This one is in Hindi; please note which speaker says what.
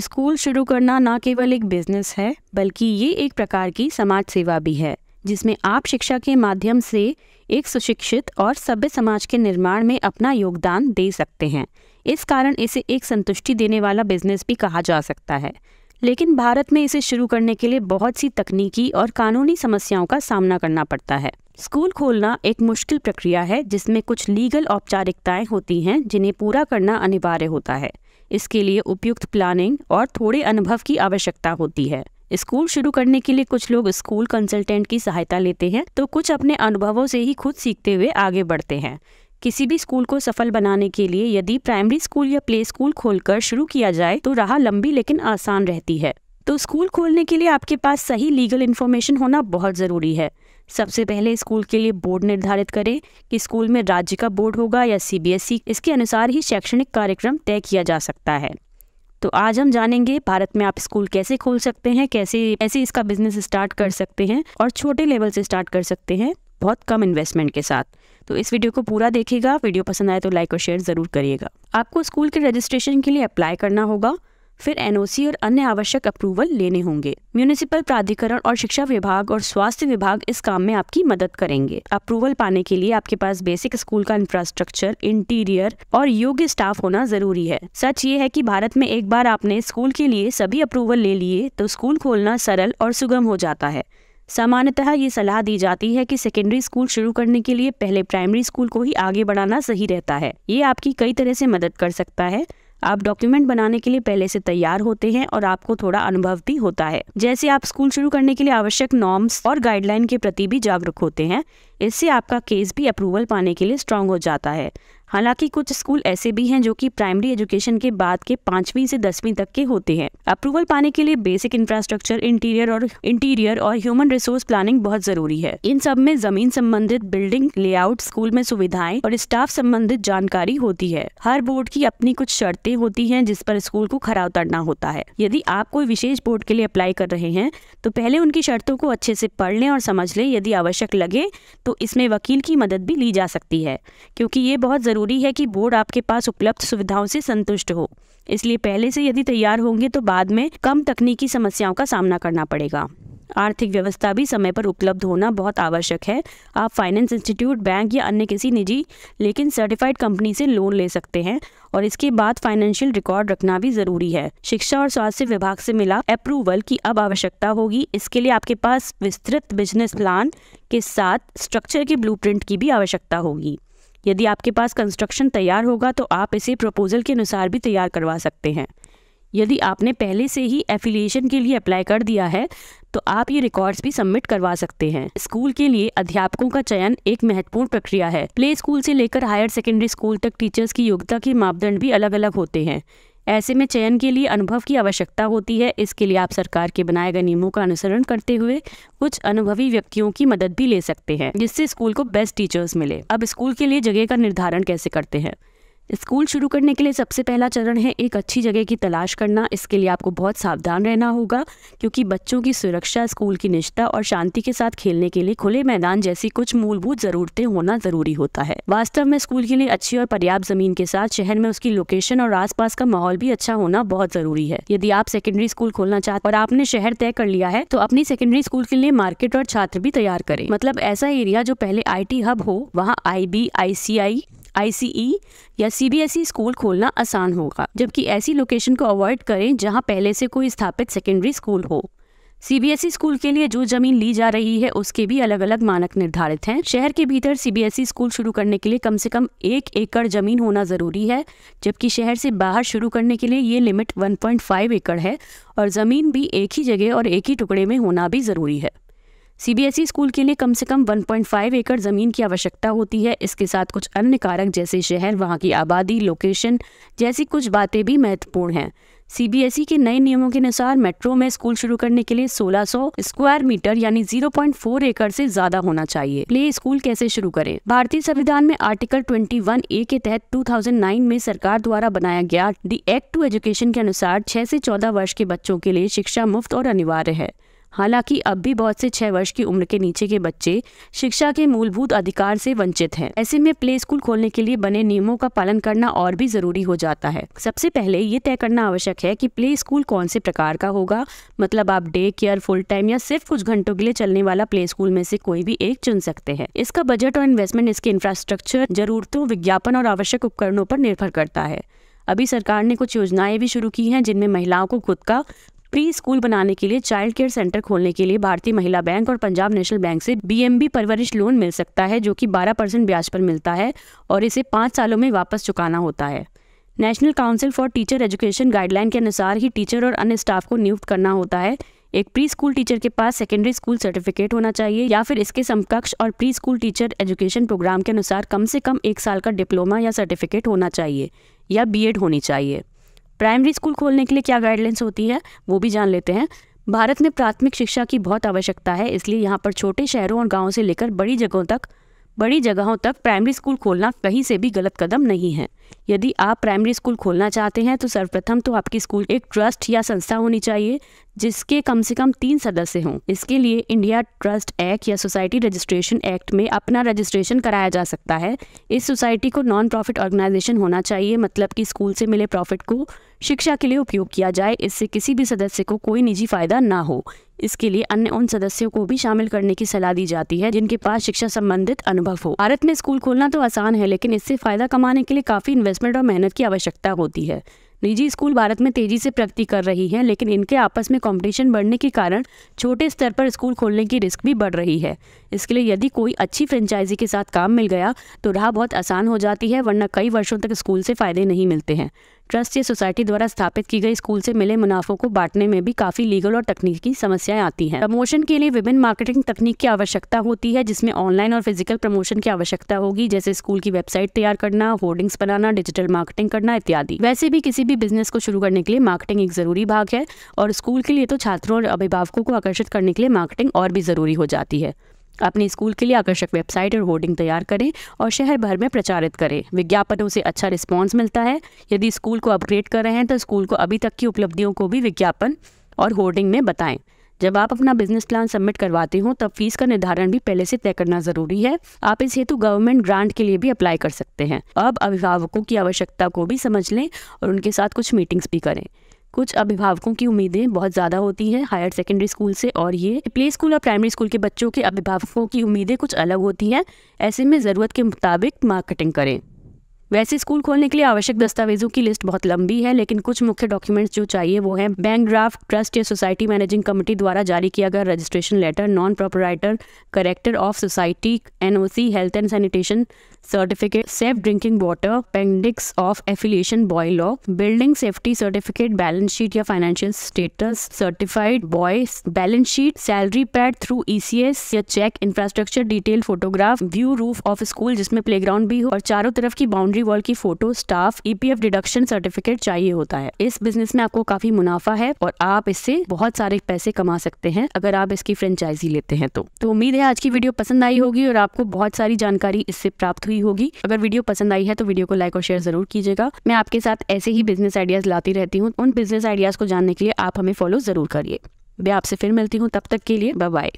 Speaker 1: स्कूल शुरू करना न केवल एक बिजनेस है बल्कि ये एक प्रकार की समाज सेवा भी है जिसमें आप शिक्षा के माध्यम से एक सुशिक्षित और सभ्य समाज के निर्माण में अपना योगदान दे सकते हैं इस कारण इसे एक संतुष्टि देने वाला बिजनेस भी कहा जा सकता है लेकिन भारत में इसे शुरू करने के लिए बहुत सी तकनीकी और कानूनी समस्याओं का सामना करना पड़ता है स्कूल खोलना एक मुश्किल प्रक्रिया है जिसमें कुछ लीगल औपचारिकताएं होती हैं जिन्हें पूरा करना अनिवार्य होता है इसके लिए उपयुक्त प्लानिंग और थोड़े अनुभव की आवश्यकता होती है स्कूल शुरू करने के लिए कुछ लोग स्कूल कंसल्टेंट की सहायता लेते हैं तो कुछ अपने अनुभवों से ही खुद सीखते हुए आगे बढ़ते हैं किसी भी स्कूल को सफल बनाने के लिए यदि प्राइमरी स्कूल या प्ले स्कूल खोलकर शुरू किया जाए तो राह लंबी लेकिन आसान रहती है तो स्कूल खोलने के लिए आपके पास सही लीगल इन्फॉर्मेशन होना बहुत ज़रूरी है सबसे पहले स्कूल के लिए बोर्ड निर्धारित करें कि स्कूल में राज्य का बोर्ड होगा या सीबीएसई e, इसके अनुसार ही शैक्षणिक कार्यक्रम तय किया जा सकता है तो आज हम जानेंगे भारत में आप स्कूल कैसे खोल सकते हैं कैसे ऐसे इसका बिजनेस स्टार्ट कर सकते हैं और छोटे लेवल से स्टार्ट कर सकते हैं बहुत कम इन्वेस्टमेंट के साथ तो इस वीडियो को पूरा देखिएगा वीडियो पसंद आए तो लाइक और शेयर ज़रूर करिएगा आपको स्कूल के रजिस्ट्रेशन के लिए अप्लाई करना होगा फिर एनओसी और अन्य आवश्यक अप्रूवल लेने होंगे म्यूनिसिपल प्राधिकरण और शिक्षा विभाग और स्वास्थ्य विभाग इस काम में आपकी मदद करेंगे अप्रूवल पाने के लिए आपके पास बेसिक स्कूल का इंफ्रास्ट्रक्चर इंटीरियर और योग्य स्टाफ होना जरूरी है सच ये है कि भारत में एक बार आपने स्कूल के लिए सभी अप्रूवल ले लिए तो स्कूल खोलना सरल और सुगम हो जाता है सामान्यतः ये सलाह दी जाती है कि सेकेंडरी स्कूल शुरू करने के लिए पहले प्राइमरी स्कूल को ही आगे बढ़ाना सही रहता है ये आपकी कई तरह से मदद कर सकता है आप डॉक्यूमेंट बनाने के लिए पहले से तैयार होते हैं और आपको थोड़ा अनुभव भी होता है जैसे आप स्कूल शुरू करने के लिए आवश्यक नॉर्म्स और गाइडलाइन के प्रति भी जागरूक होते हैं इससे आपका केस भी अप्रूवल पाने के लिए स्ट्रांग हो जाता है हालांकि कुछ स्कूल ऐसे भी हैं जो कि प्राइमरी एजुकेशन के बाद के पांचवी से दसवीं तक के होते हैं अप्रूवल पाने के लिए बेसिक इंफ्रास्ट्रक्चर इंटीरियर और इंटीरियर और ह्यूमन रिसोर्स प्लानिंग बहुत जरूरी है इन सब में जमीन संबंधित बिल्डिंग लेआउट स्कूल में सुविधाएं और स्टाफ संबंधित जानकारी होती है हर बोर्ड की अपनी कुछ शर्तें होती है जिस पर स्कूल को खरा उतरना होता है यदि आप कोई विशेष बोर्ड के लिए अप्लाई कर रहे हैं तो पहले उनकी शर्तों को अच्छे से पढ़ लें और समझ लें यदि आवश्यक लगे तो इसमें वकील की मदद भी ली जा सकती है क्योंकि ये बहुत ज़रूरी है कि बोर्ड आपके पास उपलब्ध सुविधाओं से संतुष्ट हो इसलिए पहले से यदि तैयार होंगे तो बाद में कम तकनीकी समस्याओं का सामना करना पड़ेगा आर्थिक व्यवस्था भी समय पर उपलब्ध होना बहुत आवश्यक है आप फाइनेंस इंस्टीट्यूट बैंक या अन्य किसी निजी लेकिन सर्टिफाइड कंपनी से लोन ले सकते हैं और इसके बाद फाइनेंशियल रिकॉर्ड रखना भी जरूरी है शिक्षा और स्वास्थ्य विभाग से मिला अप्रूवल की अब आवश्यकता होगी इसके लिए आपके पास विस्तृत बिजनेस प्लान के साथ स्ट्रक्चर के ब्लू की भी आवश्यकता होगी यदि आपके पास कंस्ट्रक्शन तैयार होगा तो आप इसे प्रपोजल के अनुसार भी तैयार करवा सकते हैं यदि आपने पहले से ही एफिलिएशन के लिए अप्लाई कर दिया है तो आप ये रिकॉर्ड्स भी सबमिट करवा सकते हैं स्कूल के लिए अध्यापकों का चयन एक महत्वपूर्ण प्रक्रिया है प्ले स्कूल से लेकर हायर सेकेंडरी स्कूल तक टीचर्स की योग्यता के मापदंड भी अलग अलग होते हैं ऐसे में चयन के लिए अनुभव की आवश्यकता होती है इसके लिए आप सरकार के बनाए गए नियमों का अनुसरण करते हुए कुछ अनुभवी व्यक्तियों की मदद भी ले सकते हैं जिससे स्कूल को बेस्ट टीचर्स मिले अब स्कूल के लिए जगह का निर्धारण कैसे करते हैं स्कूल शुरू करने के लिए सबसे पहला चरण है एक अच्छी जगह की तलाश करना इसके लिए आपको बहुत सावधान रहना होगा क्योंकि बच्चों की सुरक्षा स्कूल की निष्ठा और शांति के साथ खेलने के लिए खुले मैदान जैसी कुछ मूलभूत जरूरतें होना जरूरी होता है वास्तव में स्कूल के लिए अच्छी और पर्याप्त जमीन के साथ शहर में उसकी लोकेशन और आस का माहौल भी अच्छा होना बहुत जरूरी है यदि आप सेकेंडरी स्कूल खोलना चाहते और आपने शहर तय कर लिया है तो अपनी सेकेंडरी स्कूल के लिए मार्केट और छात्र भी तैयार करें मतलब ऐसा एरिया जो पहले आई हब हो वहाँ आई बी आई e या सी e स्कूल खोलना आसान होगा जबकि ऐसी लोकेशन को अवॉइड करें जहां पहले से कोई स्थापित सेकेंडरी स्कूल हो सी e स्कूल के लिए जो जमीन ली जा रही है उसके भी अलग अलग मानक निर्धारित हैं शहर के भीतर सी स्कूल शुरू करने के लिए कम से कम एक एकड़ जमीन होना ज़रूरी है जबकि शहर से बाहर शुरू करने के लिए ये लिमिट 1.5 एकड़ है और ज़मीन भी एक ही जगह और एक ही टुकड़े में होना भी ज़रूरी है सीबीएसई स्कूल के लिए कम से कम 1.5 एकड़ ज़मीन की आवश्यकता होती है इसके साथ कुछ अन्य कारक जैसे शहर वहाँ की आबादी लोकेशन जैसी कुछ बातें भी महत्वपूर्ण हैं सीबीएसई के नए नियमों के अनुसार मेट्रो में स्कूल शुरू करने के लिए 1600 स्क्वायर मीटर यानी 0.4 एकड़ से ज्यादा होना चाहिए प्ले स्कूल कैसे शुरू करें भारतीय संविधान में आर्टिकल 21 ए के तहत 2009 में सरकार द्वारा बनाया गया दी एक्ट टू एजुकेशन के अनुसार 6 से 14 वर्ष के बच्चों के लिए शिक्षा मुफ्त और अनिवार्य है हालांकि अब भी बहुत से छह वर्ष की उम्र के नीचे के बच्चे शिक्षा के मूलभूत अधिकार से वंचित हैं ऐसे में प्ले स्कूल खोलने के लिए बने नियमों का पालन करना और भी जरूरी हो जाता है सबसे पहले ये तय करना आवश्यक है कि प्ले स्कूल कौन से प्रकार का होगा मतलब आप डे केयर फुल टाइम या सिर्फ कुछ घंटों के लिए चलने वाला प्ले स्कूल में से कोई भी एक चुन सकते हैं इसका बजट और इन्वेस्टमेंट इसके इंफ्रास्ट्रक्चर जरूरतों विज्ञापन और आवश्यक उपकरणों पर निर्भर करता है अभी सरकार ने कुछ योजनाएं भी शुरू की हैं जिनमें महिलाओं को खुद का प्री स्कूल बनाने के लिए चाइल्ड केयर सेंटर खोलने के लिए भारतीय महिला बैंक और पंजाब नेशनल बैंक से बीएमबी परवरिश लोन मिल सकता है जो कि 12 परसेंट ब्याज पर मिलता है और इसे पाँच सालों में वापस चुकाना होता है national council for teacher education guideline के अनुसार ही टीचर और अन्य स्टाफ को नियुक्त करना होता है एक प्री स्कूल टीचर के पास सेकेंडरी स्कूल सर्टिफिकेट होना चाहिए या फिर इसके समकक्ष और pre school teacher education programme के अनुसार कम से कम एक साल का डिप्लोमा या सर्टिफिकेट होना चाहिए या बीएड होनी चाहिए प्राइमरी स्कूल खोलने के लिए क्या गाइडलाइंस होती है वो भी जान लेते हैं भारत में प्राथमिक शिक्षा की बहुत आवश्यकता है इसलिए यहाँ पर छोटे शहरों और गाँव से लेकर बड़ी जगहों तक बड़ी जगहों तक प्राइमरी स्कूल खोलना कहीं से भी गलत कदम नहीं है यदि आप प्राइमरी स्कूल खोलना चाहते हैं तो सर्वप्रथम तो आपकी स्कूल एक ट्रस्ट या संस्था होनी चाहिए जिसके कम से कम तीन सदस्य हों इसके लिए इंडिया ट्रस्ट एक्ट या सोसाइटी रजिस्ट्रेशन एक्ट में अपना रजिस्ट्रेशन कराया जा सकता है इस सोसाइटी को नॉन प्रॉफिट ऑर्गेनाइजेशन होना चाहिए मतलब कि स्कूल से मिले प्रॉफिट को शिक्षा के लिए उपयोग किया जाए इससे किसी भी सदस्य को कोई निजी फायदा ना हो इसके लिए अन्य उन सदस्यों को भी शामिल करने की सलाह दी जाती है जिनके पास शिक्षा संबंधित अनुभव हो भारत में स्कूल खोलना तो आसान है लेकिन इससे फायदा कमाने के लिए काफी इन्वेस्टमेंट और मेहनत की आवश्यकता होती है निजी स्कूल भारत में तेजी से प्रगति कर रही है लेकिन इनके आपस में कंपटीशन बढ़ने के कारण छोटे स्तर पर स्कूल खोलने की रिस्क भी बढ़ रही है इसके लिए यदि कोई अच्छी फ्रेंचाइजी के साथ काम मिल गया तो राह बहुत आसान हो जाती है वरना कई वर्षों तक स्कूल से फ़ायदे नहीं मिलते हैं ट्रस्ट या सोसाइटी द्वारा स्थापित की गई स्कूल से मिले मुनाफों को बांटने में भी काफ़ी लीगल और तकनीकी समस्याएं आती हैं प्रमोशन के लिए विभिन्न मार्केटिंग तकनीक की आवश्यकता होती है जिसमें ऑनलाइन और फिजिकल प्रमोशन की आवश्यकता होगी जैसे स्कूल की वेबसाइट तैयार करना होर्डिंग्स बनाना डिजिटल मार्केटिंग करना इत्यादि वैसे भी किसी भी बिजनेस को शुरू करने के लिए मार्केटिंग एक जरूरी भाग है और स्कूल के लिए तो छात्रों और अभिभावकों को आकर्षित करने के लिए मार्केटिंग और भी जरूरी हो जाती है अपने स्कूल के लिए आकर्षक वेबसाइट और होर्डिंग तैयार करें और शहर भर में प्रचारित करें विज्ञापनों से अच्छा रिस्पॉन्स मिलता है यदि स्कूल को अपग्रेड कर रहे हैं तो स्कूल को अभी तक की उपलब्धियों को भी विज्ञापन और होर्डिंग में बताएं जब आप अपना बिजनेस प्लान सबमिट करवाते हो तब फीस का निर्धारण भी पहले से तय करना जरूरी है आप इस हेतु गवर्नमेंट ग्रांट के लिए भी अप्लाई कर सकते हैं अब अभिभावकों की आवश्यकता को भी समझ लें और उनके साथ कुछ मीटिंग्स भी करें कुछ अभिभावकों की उम्मीदें बहुत ज़्यादा होती हैं हायर सेकेंडरी स्कूल से और ये प्ले स्कूल और प्राइमरी स्कूल के बच्चों के अभिभावकों की उम्मीदें कुछ अलग होती हैं ऐसे में ज़रूरत के मुताबिक मार्केटिंग करें वैसे स्कूल खोलने के लिए आवश्यक दस्तावेजों की लिस्ट बहुत लंबी है लेकिन कुछ मुख्य डॉक्यूमेंट्स जो चाहिए वो हैं बैंक ड्राफ्ट ट्रस्ट या सोसाइटी मैनेजिंग कमेटी द्वारा जारी किया गया registration letter non proprietor character of society NOC health and sanitation certificate safe drinking water appendix of affiliation by law building safety certificate balance sheet या financial status certified by balance sheet salary paid through ECS या cheque infrastructure detail photograph view roof of school जिसमें प्लेग्राउंड भी हो और चारों तरफ की बाउंड्री बाउंड्री वॉल की photo staff EPF deduction certificate चाहिए होता है इस बिजनेस में आपको काफी मुनाफा है और आप इससे बहुत सारे पैसे कमा सकते हैं अगर आप इसकी फ्रेंचाइजी लेते हैं तो, तो उम्मीद है आज की वीडियो पसंद आई होगी और आपको बहुत सारी जानकारी इससे प्राप्त हुई होगी अगर वीडियो पसंद आई है तो वीडियो को लाइक और शेयर जरूर कीजिएगा मैं आपके साथ ऐसे ही बिजनेस आइडियाज लाती रहती हूँ उन बिजनेस आइडियाज को जानने के लिए आप हमें फॉलो जरूर करिए मैं आपसे फिर मिलती हूँ तब तक के लिए बाय